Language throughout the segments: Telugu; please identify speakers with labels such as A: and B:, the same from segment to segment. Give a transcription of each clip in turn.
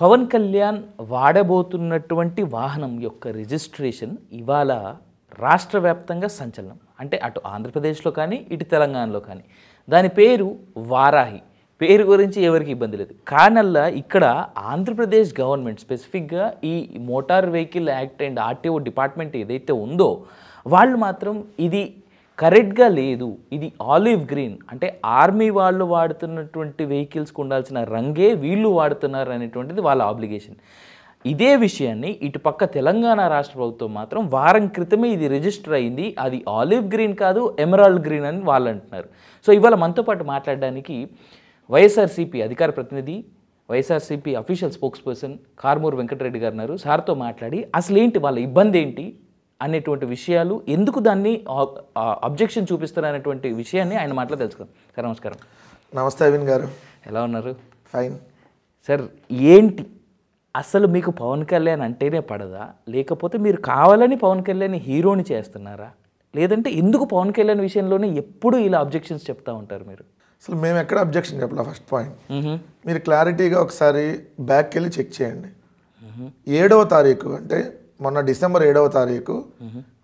A: పవన్ కళ్యాణ్ వాడబోతున్నటువంటి వాహనం యొక్క రిజిస్ట్రేషన్ ఇవాళ రాష్ట్ర వ్యాప్తంగా సంచలనం అంటే అటు ఆంధ్రప్రదేశ్లో కానీ ఇటు తెలంగాణలో కానీ దాని పేరు వారాహి పేరు గురించి ఎవరికి ఇబ్బంది లేదు కానల్లా ఇక్కడ ఆంధ్రప్రదేశ్ గవర్నమెంట్ స్పెసిఫిక్గా ఈ motor vehicle act and RTO department ఏదైతే ఉందో వాళ్ళు మాత్రం ఇది కరెక్ట్గా లేదు ఇది ఆలివ్ గ్రీన్ అంటే ఆర్మీ వాళ్ళు వాడుతున్నటువంటి వెహికల్స్కి ఉండాల్సిన రంగే వీళ్ళు వాడుతున్నారు అనేటువంటిది వాళ్ళ ఆబ్లిగేషన్ ఇదే విషయాన్ని ఇటు పక్క తెలంగాణ రాష్ట్ర ప్రభుత్వం మాత్రం వారం క్రితమే ఇది రిజిస్టర్ అయింది అది ఆలివ్ గ్రీన్ కాదు ఎమరాల్డ్ గ్రీన్ అని వాళ్ళు అంటున్నారు సో ఇవాళ మనతో పాటు మాట్లాడడానికి వైఎస్ఆర్సీపీ అధికార ప్రతినిధి YSRCP official spokes person కార్మూర్ Venkatareddy గారు ఉన్నారు సార్తో మాట్లాడి అసలు ఏంటి వాళ్ళ ఇబ్బంది ఏంటి అనేటువంటి విషయాలు ఎందుకు దాన్ని అబ్జెక్షన్ చూపిస్తారు అనేటువంటి విషయాన్ని ఆయన మాటలో తెలుసుకుందాం సార్ నమస్కారం నమస్తే అవిన్ గారు ఎలా ఉన్నారు ఫైన్ సార్ ఏంటి అసలు మీకు పవన్ కళ్యాణ్ అంటేనే పడదా లేకపోతే మీరు కావాలని పవన్ కళ్యాణ్ హీరోని చేస్తున్నారా లేదంటే ఎందుకు పవన్ కళ్యాణ్ విషయంలోనే ఎప్పుడు ఇలా అబ్జెక్షన్స్ చెప్తా ఉంటారు మీరు
B: అసలు మేము ఎక్కడ అబ్జెక్షన్ చెప్పలే ఫస్ట్ పాయింట్ మీరు క్లారిటీగా ఒకసారి బ్యాక్కి వెళ్ళి చెక్ చేయండి ఏడవ తారీఖు అంటే మొన్న డిసెంబర్ ఏడవ తారీఖు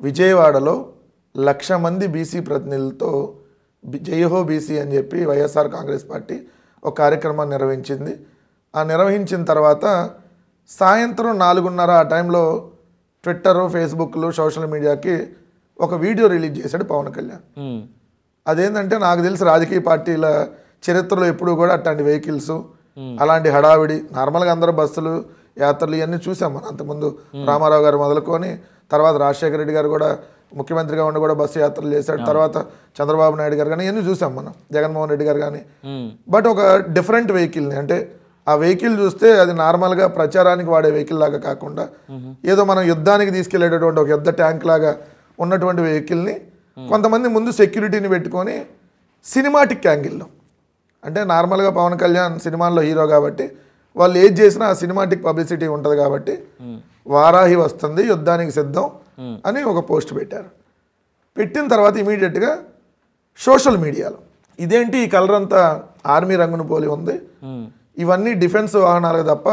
B: విజయవాడలో లక్ష మంది బీసీ ప్రతినిధులతో జయహో బీసీ అని చెప్పి వైఎస్ఆర్ కాంగ్రెస్ పార్టీ ఒక కార్యక్రమాన్ని నిర్వహించింది ఆ నిర్వహించిన తర్వాత సాయంత్రం నాలుగున్నర ఆ టైంలో ట్విట్టరు ఫేస్బుక్లు సోషల్ మీడియాకి ఒక వీడియో రిలీజ్ చేశాడు పవన్ కళ్యాణ్ అదేంటంటే నాకు తెలిసి రాజకీయ పార్టీల చరిత్రలో ఎప్పుడూ కూడా అట్లాంటి వెహికల్స్ అలాంటి హడావిడి నార్మల్గా అందరూ బస్సులు యాత్రలు ఇవన్నీ చూసాం మనం అంతకుముందు రామారావు గారు మొదలుకొని తర్వాత రాజశేఖర రెడ్డి గారు కూడా ముఖ్యమంత్రిగా ఉండి కూడా బస్సు యాత్రలు చేశాడు తర్వాత చంద్రబాబు నాయుడు గారు కానీ ఇవన్నీ చూసాం మనం జగన్మోహన్ రెడ్డి గారు కానీ బట్ ఒక డిఫరెంట్ వెహికల్ని అంటే ఆ వెహికల్ చూస్తే అది నార్మల్గా ప్రచారానికి వాడే వెహికల్ లాగా కాకుండా ఏదో మనం యుద్ధానికి తీసుకెళ్లేటటువంటి ఒక యుద్ధ ట్యాంక్ లాగా ఉన్నటువంటి వెహికల్ని కొంతమంది ముందు సెక్యూరిటీని పెట్టుకొని సినిమాటిక్ యాంగిల్లో అంటే నార్మల్గా పవన్ కళ్యాణ్ సినిమాల్లో హీరో కాబట్టి వాళ్ళు ఏది చేసినా ఆ సినిమాటిక్ పబ్లిసిటీ ఉంటుంది కాబట్టి వారాహి వస్తుంది యుద్ధానికి సిద్ధం అని ఒక పోస్ట్ పెట్టారు పెట్టిన తర్వాత ఇమీడియట్గా సోషల్ మీడియాలో ఇదేంటి ఈ కలర్ అంతా ఆర్మీ రంగును పోలి ఉంది ఇవన్నీ డిఫెన్స్ వాహనాలు తప్ప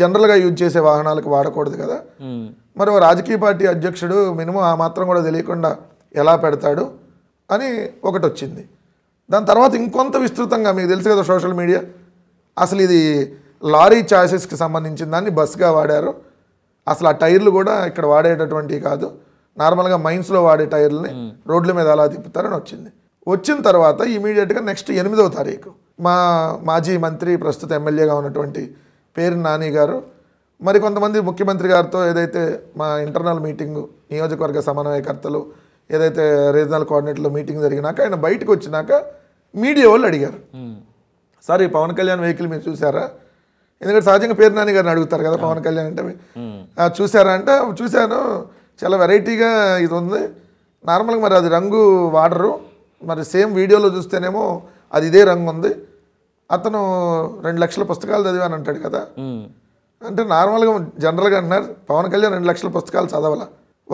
B: జనరల్గా యూజ్ చేసే వాహనాలకు వాడకూడదు కదా మరి రాజకీయ పార్టీ అధ్యక్షుడు మినిమం ఆ మాత్రం కూడా తెలియకుండా ఎలా పెడతాడు అని ఒకటి వచ్చింది దాని తర్వాత ఇంకొంత విస్తృతంగా మీకు తెలుసు కదా సోషల్ మీడియా అసలు ఇది లారీ ఛాసెస్కి సంబంధించిన దాన్ని బస్గా వాడారు అసలు ఆ టైర్లు కూడా ఇక్కడ వాడేటటువంటివి కాదు నార్మల్గా మైన్స్లో వాడే టైర్లని రోడ్ల మీద అలా తిప్పుతారని వచ్చింది వచ్చిన తర్వాత ఇమీడియట్గా నెక్స్ట్ ఎనిమిదవ తారీఖు మా మాజీ మంత్రి ప్రస్తుత ఎమ్మెల్యేగా ఉన్నటువంటి పేరు నాని గారు మరి కొంతమంది ముఖ్యమంత్రి గారితో ఏదైతే మా ఇంటర్నల్ మీటింగ్ నియోజకవర్గ సమన్వయకర్తలు ఏదైతే రీజనల్ కోఆర్డినేటర్లు మీటింగ్ జరిగినాక ఆయన బయటకు వచ్చినాక మీడియా వాళ్ళు అడిగారు సార్ ఈ పవన్ కళ్యాణ్ వెహికల్ మీరు చూసారా ఎందుకంటే సహజంగా పేరు నాని గారిని అడుగుతారు కదా పవన్ కళ్యాణ్ అంటే చూసారా అంటే చూశాను చాలా వెరైటీగా ఇది ఉంది నార్మల్గా మరి అది రంగు వాడరు మరి సేమ్ వీడియోలో చూస్తేనేమో అది ఇదే రంగు ఉంది అతను రెండు లక్షల పుస్తకాలు చదివాను అంటాడు కదా అంటే నార్మల్గా జనరల్గా అంటున్నారు పవన్ కళ్యాణ్ రెండు లక్షల పుస్తకాలు చదవాల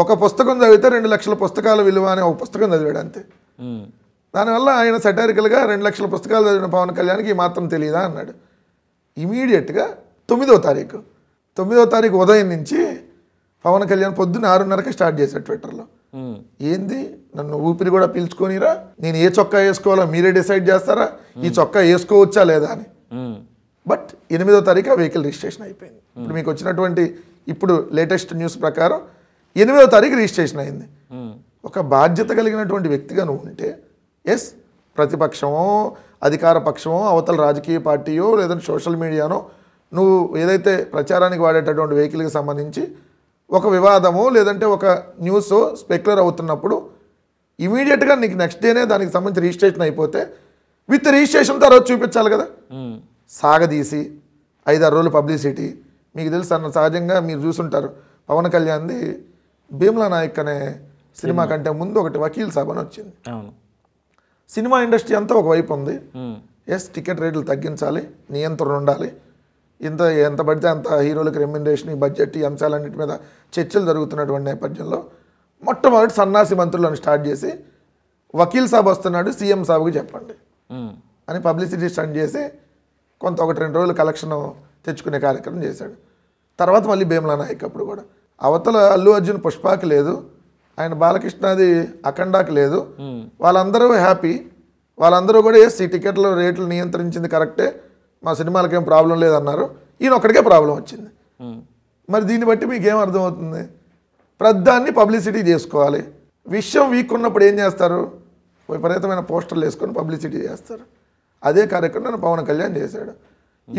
B: ఒక పుస్తకం చదివితే రెండు లక్షల పుస్తకాల విలువ అనే ఒక పుస్తకం చదివాడు అంతే దానివల్ల ఆయన సెటారికల్గా రెండు లక్షల పుస్తకాలు చదివిన పవన్ కళ్యాణ్కి ఈ మాత్రం తెలియదా అన్నాడు ఇమీడియట్గా తొమ్మిదో తారీఖు తొమ్మిదో తారీఖు ఉదయం నుంచి పవన్ కళ్యాణ్ పొద్దున్న ఆరున్నరకి స్టార్ట్ చేశారు ట్విట్టర్లో ఏంది నన్ను ఊపిరి కూడా పిలుచుకొనిరా నేను ఏ చొక్కా వేసుకోవాలో మీరే డిసైడ్ చేస్తారా ఈ చొక్కా వేసుకోవచ్చా లేదా అని బట్ ఎనిమిదో తారీఖు ఆ వెహికల్ రిజిస్ట్రేషన్ అయిపోయింది ఇప్పుడు మీకు వచ్చినటువంటి ఇప్పుడు లేటెస్ట్ న్యూస్ ప్రకారం ఎనిమిదో తారీఖు రిజిస్ట్రేషన్ అయింది ఒక బాధ్యత కలిగినటువంటి వ్యక్తిగా నువ్వు ఉంటే ఎస్ ప్రతిపక్షమో అధికార పక్షమో అవతల రాజకీయ పార్టీయో లేదంటే సోషల్ మీడియానో నువ్వు ఏదైతే ప్రచారానికి వాడేటటువంటి వెహికల్కి సంబంధించి ఒక వివాదమో లేదంటే ఒక న్యూస్ స్పెక్యులర్ అవుతున్నప్పుడు ఇమీడియట్గా నీకు నెక్స్ట్ డేనే దానికి సంబంధించి రిజిస్ట్రేషన్ అయిపోతే విత్ రిజిస్ట్రేషన్ తర్వాత చూపించాలి కదా సాగదీసి ఐదారు రోజులు పబ్లిసిటీ మీకు తెలుసు అన్న సహజంగా మీరు చూసుంటారు పవన్ కళ్యాణ్ది భీమ్లా నాయక్ అనే సినిమా కంటే ముందు ఒకటి వకీల్ సభను అని వచ్చింది అవును సినిమా ఇండస్ట్రీ అంతా ఒకవైపు ఉంది ఎస్ టికెట్ రేట్లు తగ్గించాలి నియంత్రణ ఉండాలి ఇంత ఎంత పడితే అంత హీరోలకు రెమ్యునరేషన్ బడ్జెట్ ఈ అంశాలన్నిటి మీద చర్చలు జరుగుతున్నటువంటి నేపథ్యంలో మొట్టమొదటి సన్నాసి మంత్రులను స్టార్ట్ చేసి వకీల్ సాబ్ వస్తున్నాడు సీఎం సాబ్కి చెప్పండి అని పబ్లిసిటీ స్టంట్ చేసి కొంత ఒకటి రెండు రోజులు కలెక్షన్ తెచ్చుకునే కార్యక్రమం చేశాడు తర్వాత మళ్ళీ భీమలా నాయక్ అప్పుడు కూడా అవతల అల్లు అర్జున్ పుష్పాకి లేదు ఆయన బాలకృష్ణది అఖండాకి లేదు వాళ్ళందరూ హ్యాపీ వాళ్ళందరూ కూడా ఏసి టికెట్ల రేట్లు నియంత్రించింది కరెక్టే మా సినిమాలకు ఏం ప్రాబ్లం లేదన్నారు ఈయన ఒక్కడికే ప్రాబ్లం వచ్చింది మరి దీన్ని బట్టి మీకేం అర్థమవుతుంది ప్రద్దాన్ని పబ్లిసిటీ చేసుకోవాలి విషయం వీక్ ఉన్నప్పుడు ఏం చేస్తారు విపరీతమైన పోస్టర్లు వేసుకొని పబ్లిసిటీ చేస్తారు అదే కార్యక్రమం పవన్ కళ్యాణ్ చేశాడు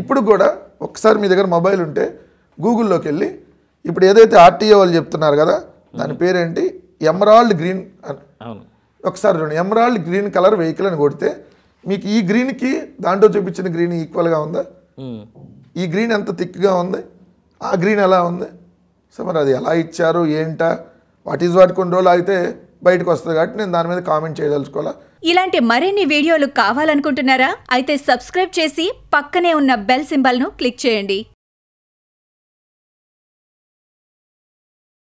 B: ఇప్పుడు కూడా ఒకసారి మీ దగ్గర మొబైల్ ఉంటే గూగుల్లోకి వెళ్ళి ఇప్పుడు ఏదైతే ఆర్టీఏ వాళ్ళు చెప్తున్నారు కదా దాని పేరేంటి ఎమరాల్డ్ గ్రీన్ ఒకసారి చూడండి ఎమరాల్డ్ గ్రీన్ కలర్ వెహికల్ అని కొడితే మీకు ఈ గ్రీన్కి దాంట్లో చూపించిన గ్రీన్ ఈక్వల్గా ఉందా ఈ గ్రీన్ ఎంత థిక్గా ఉంది ఆ గ్రీన్ ఎలా ఉంది సో మరి అది ఎలా ఇచ్చారు ఏంటా వాట్ ఈస్ వాట్ కొన్ని రోజులు అయితే బయటకు వస్తుంది కాబట్టి నేను దాని మీద కామెంట్ చేయదలుచుకోవాలా
A: ఇలాంటి మరిన్ని వీడియోలు కావాలనుకుంటున్నారా అయితే సబ్స్క్రైబ్ చేసి పక్కనే ఉన్న బెల్ సింబల్ను క్లిక్ చేయండి